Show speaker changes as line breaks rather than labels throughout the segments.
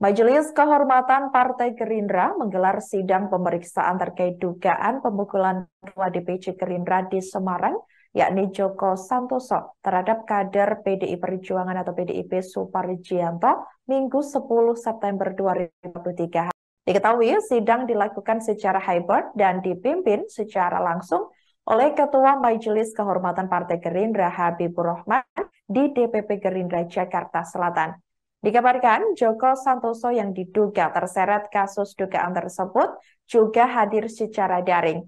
Majelis Kehormatan Partai Gerindra menggelar sidang pemeriksaan terkait dugaan pemukulan Ketua DPC Gerindra di Semarang, yakni Joko Santoso, terhadap kader PDI Perjuangan atau PDIP Suparjianto, Minggu 10 September 2023. Diketahui, sidang dilakukan secara hybrid dan dipimpin secara langsung oleh Ketua Majelis Kehormatan Partai Gerindra Habibur Rahman di DPP Gerindra Jakarta Selatan. Dikabarkan, Joko Santoso yang diduga terseret kasus dugaan tersebut juga hadir secara daring.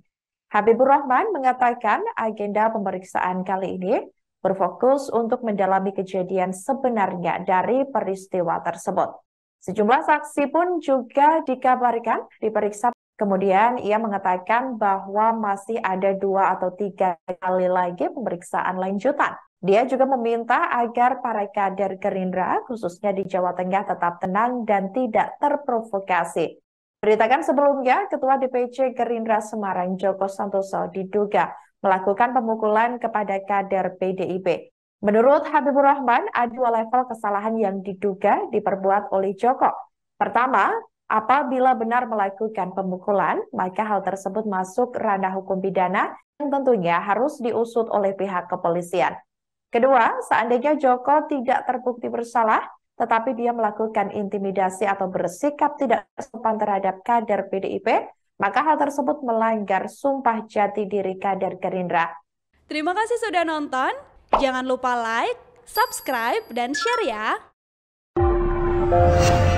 Habibur Rahman mengatakan agenda pemeriksaan kali ini berfokus untuk mendalami kejadian sebenarnya dari peristiwa tersebut. Sejumlah saksi pun juga dikabarkan diperiksa Kemudian ia mengatakan bahwa masih ada dua atau tiga kali lagi pemeriksaan lanjutan. Dia juga meminta agar para kader Gerindra, khususnya di Jawa Tengah, tetap tenang dan tidak terprovokasi. Beritakan sebelumnya, Ketua DPC Gerindra Semarang Joko Santoso diduga melakukan pemukulan kepada kader PDIP. Menurut Habibur Rahman, ada dua level kesalahan yang diduga diperbuat oleh Joko. Pertama, Apabila benar melakukan pemukulan, maka hal tersebut masuk ranah hukum pidana yang tentunya harus diusut oleh pihak kepolisian. Kedua, seandainya Joko tidak terbukti bersalah, tetapi dia melakukan intimidasi atau bersikap tidak sopan terhadap kader PDIP, maka hal tersebut melanggar sumpah jati diri kader Gerindra.
Terima kasih sudah nonton. Jangan lupa like, subscribe, dan share ya.